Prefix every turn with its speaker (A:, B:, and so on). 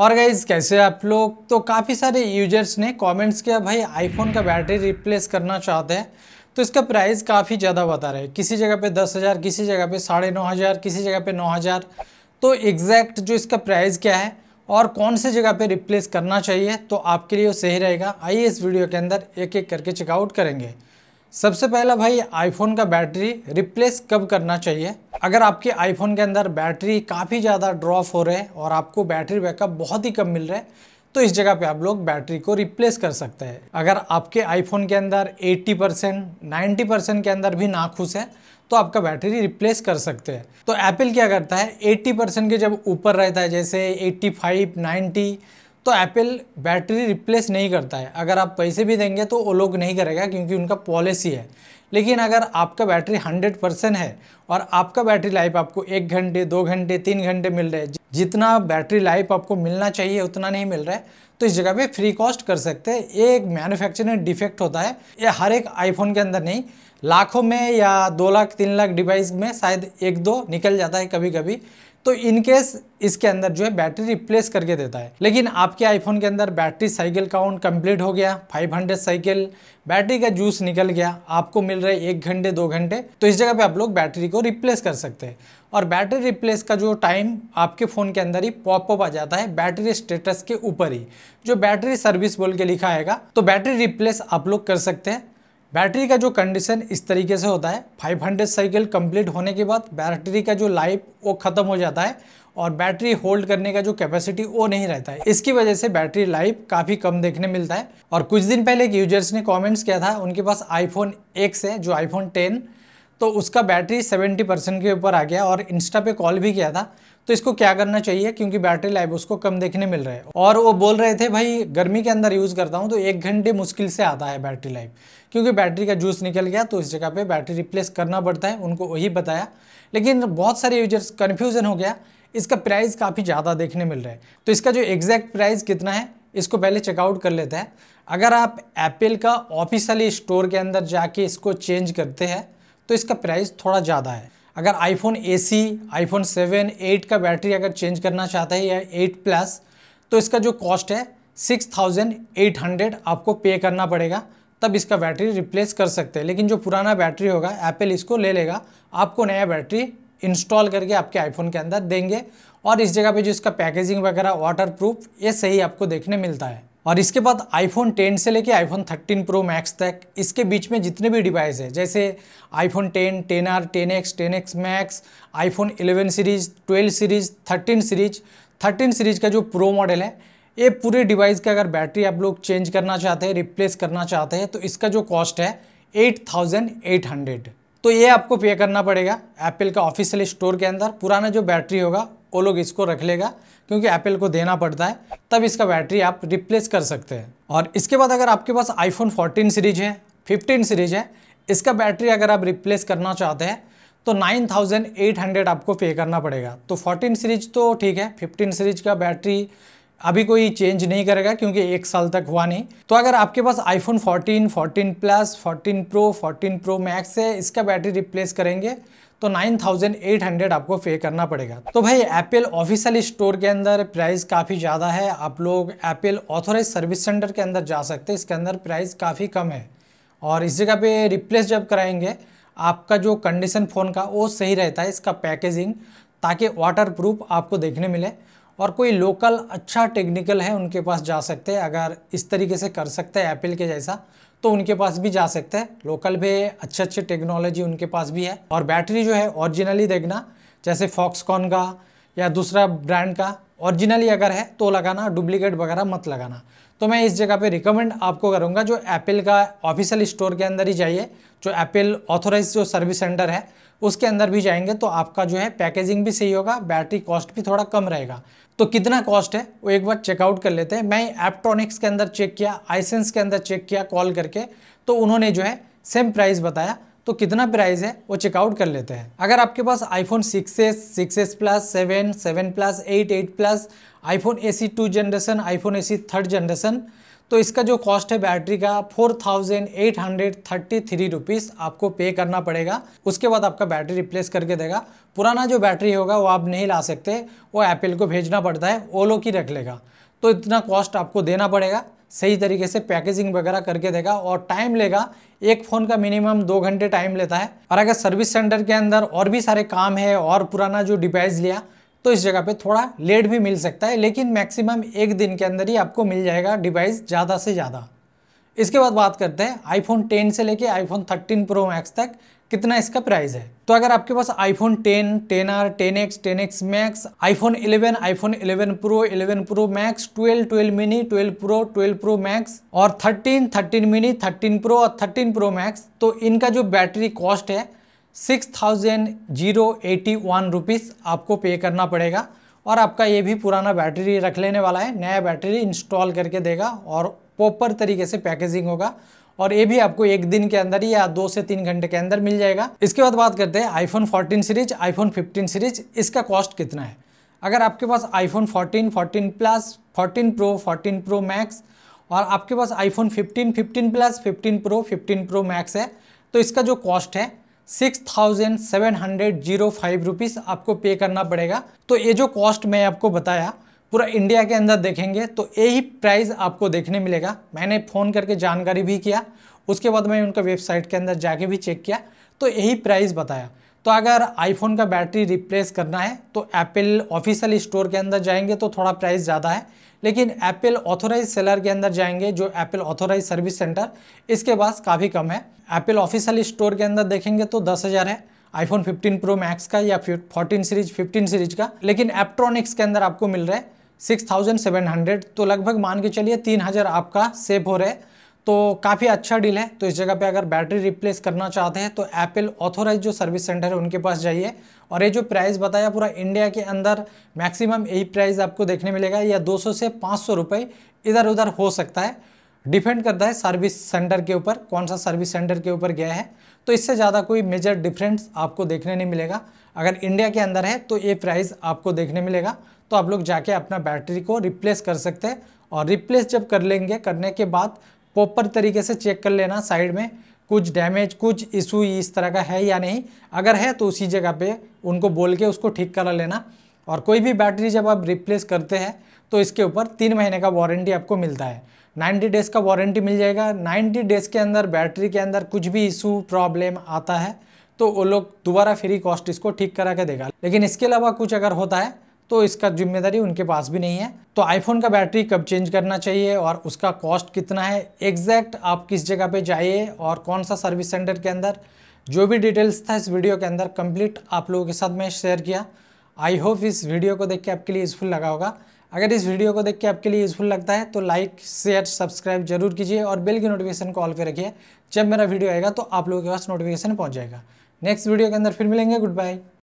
A: और गाइज कैसे आप लोग तो काफ़ी सारे यूजर्स ने कमेंट्स किया भाई आईफोन का बैटरी रिप्लेस करना चाहते हैं तो इसका प्राइस काफ़ी ज़्यादा बता रहे किसी जगह पे दस हज़ार किसी जगह पे साढ़े नौ हज़ार किसी जगह पे नौ हज़ार तो एग्जैक्ट जो इसका प्राइस क्या है और कौन से जगह पे रिप्लेस करना चाहिए तो आपके लिए वो सही रहेगा आइए इस वीडियो के अंदर एक एक करके चेकआउट करेंगे सबसे पहला भाई आईफोन का बैटरी रिप्लेस कब करना चाहिए अगर आपके आईफोन के अंदर बैटरी काफ़ी ज़्यादा ड्रॉप हो रहे हैं और आपको बैटरी बैकअप बहुत ही कम मिल रहा है तो इस जगह पे आप लोग बैटरी को रिप्लेस कर सकते हैं अगर आपके आईफोन के अंदर 80 परसेंट नाइन्टी परसेंट के अंदर भी ना खुश है तो आपका बैटरी रिप्लेस कर सकते हैं तो एप्पल क्या करता है एट्टी परसेंट के जब ऊपर रहता है जैसे एट्टी फाइव तो एप्पल बैटरी रिप्लेस नहीं करता है अगर आप पैसे भी देंगे तो वो लोग नहीं करेगा क्योंकि उनका पॉलिसी है लेकिन अगर आपका बैटरी 100 परसेंट है और आपका बैटरी लाइफ आपको एक घंटे दो घंटे तीन घंटे मिल रहे हैं जितना बैटरी लाइफ आपको मिलना चाहिए उतना नहीं मिल रहा है तो इस जगह पे फ्री कॉस्ट कर सकते हैं ये एक मैन्युफैक्चरिंग डिफेक्ट होता है ये हर एक आईफोन के अंदर नहीं लाखों में या दो लाख तीन लाख डिवाइस में शायद एक दो निकल जाता है कभी कभी तो इनकेस इसके अंदर जो है बैटरी रिप्लेस करके देता है लेकिन आपके आईफोन के अंदर बैटरी साइकिल काउंट कंप्लीट हो गया 500 साइकिल बैटरी का जूस निकल गया आपको मिल रहा है एक घंटे दो घंटे तो इस जगह पे आप लोग बैटरी को रिप्लेस कर सकते हैं और बैटरी रिप्लेस का जो टाइम आपके फ़ोन के अंदर ही पॉपअप आ जाता है बैटरी स्टेटस के ऊपर ही जो बैटरी सर्विस बोल के लिखा आएगा तो बैटरी रिप्लेस आप लोग कर सकते हैं बैटरी का जो कंडीशन इस तरीके से होता है 500 साइकिल कम्प्लीट होने के बाद बैटरी का जो लाइफ वो ख़त्म हो जाता है और बैटरी होल्ड करने का जो कैपेसिटी वो नहीं रहता है इसकी वजह से बैटरी लाइफ काफ़ी कम देखने मिलता है और कुछ दिन पहले एक यूजर्स ने कमेंट्स किया था उनके पास आईफोन एक्स है जो आईफोन टेन तो उसका बैटरी सेवेंटी परसेंट के ऊपर आ गया और इंस्टा पे कॉल भी किया था तो इसको क्या करना चाहिए क्योंकि बैटरी लाइफ उसको कम देखने मिल रहा है और वो बोल रहे थे भाई गर्मी के अंदर यूज़ करता हूँ तो एक घंटे मुश्किल से आता है बैटरी लाइफ क्योंकि बैटरी का जूस निकल गया तो इस जगह पर बैटरी रिप्लेस करना पड़ता है उनको वही बताया लेकिन बहुत सारे यूजर्स कन्फ्यूज़न हो गया इसका प्राइस काफ़ी ज़्यादा देखने मिल रहा है तो इसका जो एग्जैक्ट प्राइस कितना है इसको पहले चेकआउट कर लेते हैं अगर आप एप्पल का ऑफिशियली स्टोर के अंदर जाके इसको चेंज करते हैं तो इसका प्राइस थोड़ा ज़्यादा है अगर iPhone I iPhone seven eight का बैटरी अगर चेंज करना चाहते हैं या एट प्लस तो इसका जो कॉस्ट है सिक्स थाउजेंड एट हंड्रेड आपको पे करना पड़ेगा तब इसका बैटरी रिप्लेस कर सकते हैं लेकिन जो पुराना बैटरी होगा एप्पल इसको ले लेगा आपको नया बैटरी इंस्टॉल करके आपके आईफोन के अंदर देंगे और इस जगह पे जो इसका पैकेजिंग वगैरह वाटर प्रूफ ये सही आपको देखने मिलता है और इसके बाद आईफोन 10 से लेके आईफोन 13 प्रो मैक्स तक इसके बीच में जितने भी डिवाइस है जैसे iPhone 10, X ten X max iPhone 11 series 12 series 13 series 13 series का जो प्रो मॉडल है ये पूरे डिवाइस का अगर बैटरी आप लोग चेंज करना चाहते हैं रिप्लेस करना चाहते हैं तो इसका जो कॉस्ट है एट तो ये आपको पे करना पड़ेगा एप्पल का ऑफिशियल स्टोर के अंदर पुराना जो बैटरी होगा वो लोग इसको रख लेगा क्योंकि एप्पल को देना पड़ता है तब इसका बैटरी आप रिप्लेस कर सकते हैं और इसके बाद अगर आपके पास आईफोन 14 सीरीज है 15 सीरीज है इसका बैटरी अगर आप रिप्लेस करना चाहते हैं तो 9800 आपको पे करना पड़ेगा तो 14 सीरीज तो ठीक है 15 सीरीज का बैटरी अभी कोई चेंज नहीं करेगा क्योंकि एक साल तक हुआ नहीं तो अगर आपके पास iPhone 14, 14 plus 14 pro 14 pro max है इसका बैटरी रिप्लेस करेंगे तो 9800 आपको पे करना पड़ेगा तो भाई एप्पल ऑफिशियल स्टोर के अंदर प्राइस काफ़ी ज़्यादा है आप लोग एप्पल ऑथोराइज सर्विस सेंटर के अंदर जा सकते हैं इसके अंदर प्राइस काफ़ी कम है और इस जगह पे रिप्लेस जब कराएंगे आपका जो कंडीशन फ़ोन का वो सही रहता है इसका पैकेजिंग ताकि वाटर प्रूफ आपको देखने मिले और कोई लोकल अच्छा टेक्निकल है उनके पास जा सकते हैं अगर इस तरीके से कर सकते हैं एप्पल के जैसा तो उनके पास भी जा सकते हैं लोकल भी अच्छे अच्छे टेक्नोलॉजी उनके पास भी है और बैटरी जो है ऑरिजिनली देखना जैसे फॉक्सकॉन का या दूसरा ब्रांड का ऑरिजिनली अगर है तो लगाना डुप्लीकेट वगैरह मत लगाना तो मैं इस जगह पे रिकमेंड आपको करूँगा जो एप्पल का ऑफिशियल स्टोर के अंदर ही जाइए जो एप्पल ऑथोराइज जो सर्विस सेंटर है उसके अंदर भी जाएंगे तो आपका जो है पैकेजिंग भी सही होगा बैटरी कॉस्ट भी थोड़ा कम रहेगा तो कितना कॉस्ट है वो एक बार चेकआउट कर लेते हैं मैं एप्ट्रॉनिक्स के अंदर चेक किया आइसेंस के अंदर चेक किया कॉल करके तो उन्होंने जो है सेम प्राइस बताया तो कितना प्राइस है वो चेकआउट कर लेते हैं अगर आपके पास iPhone six S six S plus seven seven plus eight eight plus iPhone S E two generation iPhone S E third generation तो इसका जो कॉस्ट है बैटरी का four thousand eight hundred thirty three rupees आपको pay करना पड़ेगा उसके बाद आपका बैटरी रिप्लेस करके देगा पुराना जो बैटरी होगा वो आप नहीं ला सकते वो एप्पल को भेजना पड़ता है ओलो की रख लेगा तो इतना कॉस्ट आपको देना पड़ेगा सही तरीके से पैकेजिंग वगैरह करके देगा और टाइम लेगा एक फ़ोन का मिनिमम दो घंटे टाइम लेता है और अगर सर्विस सेंटर के अंदर और भी सारे काम है और पुराना जो डिवाइस लिया तो इस जगह पे थोड़ा लेट भी मिल सकता है लेकिन मैक्सिमम एक दिन के अंदर ही आपको मिल जाएगा डिवाइस ज़्यादा से ज़्यादा इसके बाद बात करते हैं आईफोन टेन से लेके आईफोन थर्टीन प्रो मैक्स तक कितना इसका प्राइस है तो अगर आपके पास iPhone ten X ten X max iPhone I iPhone eleven pro eleven pro max twelve twelve mini twelve pro twelve pro max और thirteen thirteen mini thirteen pro और थर्टीन प्रो मैक्स तो इनका जो बैटरी कॉस्ट है six thousand zero eighty one rupees आपको pay करना पड़ेगा और आपका ये भी पुराना बैटरी रख लेने वाला है नया बैटरी इंस्टॉल करके देगा और प्रॉपर तरीके से पैकेजिंग होगा और ये भी आपको एक दिन के अंदर ही या दो से तीन घंटे के अंदर मिल जाएगा इसके बाद बात करते हैं आईफोन 14 सीरीज आईफोन 15 सीरीज इसका कॉस्ट कितना है अगर आपके पास iPhone 14, 14 plus 14 pro 14 pro max और आपके पास iPhone 15, 15 plus 15 pro 15 pro max है तो इसका जो कॉस्ट है six thousand seven hundred zero five rupees आपको पे करना पड़ेगा तो ये जो कॉस्ट मैं आपको बताया पूरा इंडिया के अंदर देखेंगे तो यही प्राइस आपको देखने मिलेगा मैंने फ़ोन करके जानकारी भी किया उसके बाद मैं उनका वेबसाइट के अंदर जाके भी चेक किया तो यही प्राइस बताया तो अगर आईफोन का बैटरी रिप्लेस करना है तो एप्पल ऑफिशियल स्टोर के अंदर जाएंगे तो थोड़ा प्राइस ज़्यादा है लेकिन एप्पल ऑथोराइज सेलर के अंदर जाएंगे जो एप्पल ऑथोराइज सर्विस सेंटर इसके पास काफ़ी कम है एप्पल ऑफिशियल स्टोर के अंदर देखेंगे तो दस हज़ार है आईफोन 15 प्रो मैक्स का या 14 सीरीज 15 सीरीज का लेकिन एप्ट्रॉनिक्स के अंदर आपको मिल रहा है 6700 तो लगभग मान के चलिए 3000 आपका सेफ हो रहा है तो काफ़ी अच्छा डील है तो इस जगह पे अगर बैटरी रिप्लेस करना चाहते हैं तो एप्पल ऑथोराइज जो सर्विस सेंटर है उनके पास जाइए और ये जो प्राइस बताया पूरा इंडिया के अंदर मैक्सिमम यही प्राइस आपको देखने मिलेगा या 200 से पाँच सौ इधर उधर हो सकता है डिपेंड करता है सर्विस सेंटर के ऊपर कौन सा सर्विस सेंटर के ऊपर गया है तो इससे ज़्यादा कोई मेजर डिफरेंस आपको देखने नहीं मिलेगा अगर इंडिया के अंदर है तो ये प्राइस आपको देखने मिलेगा तो आप लोग जाके अपना बैटरी को रिप्लेस कर सकते हैं और रिप्लेस जब कर लेंगे करने के बाद प्रॉपर तरीके से चेक कर लेना साइड में कुछ डैमेज कुछ इशू इस तरह का है या नहीं अगर है तो उसी जगह पे उनको बोल के उसको ठीक करा लेना और कोई भी बैटरी जब आप रिप्लेस करते हैं तो इसके ऊपर तीन महीने का वारंटी आपको मिलता है 90 डेज़ का वारंटी मिल जाएगा 90 डेज़ के अंदर बैटरी के अंदर कुछ भी इशू प्रॉब्लम आता है तो वो लोग दोबारा फ्री कॉस्ट इसको ठीक करा के देगा लेकिन इसके अलावा कुछ अगर होता है तो इसका जिम्मेदारी उनके पास भी नहीं है तो आईफोन का बैटरी कब चेंज करना चाहिए और उसका कॉस्ट कितना है एग्जैक्ट आप किस जगह पे जाइए और कौन सा सर्विस सेंटर के अंदर जो भी डिटेल्स था इस वीडियो के अंदर कंप्लीट आप लोगों के साथ मैं शेयर किया आई होप इस वीडियो को देख के आपके लिए यूज़फुल लगा होगा अगर इस वीडियो को देख के आपके लिए यूज़फुल लगता है तो लाइक शेयर सब्सक्राइब जरूर कीजिए और बेल की नोटिफिकेशन कॉल पर रखिए जब मेरा वीडियो आएगा तो आप लोगों के पास नोटिफिकेशन पहुँच जाएगा नेक्स्ट वीडियो के अंदर फिर मिलेंगे गुड बाय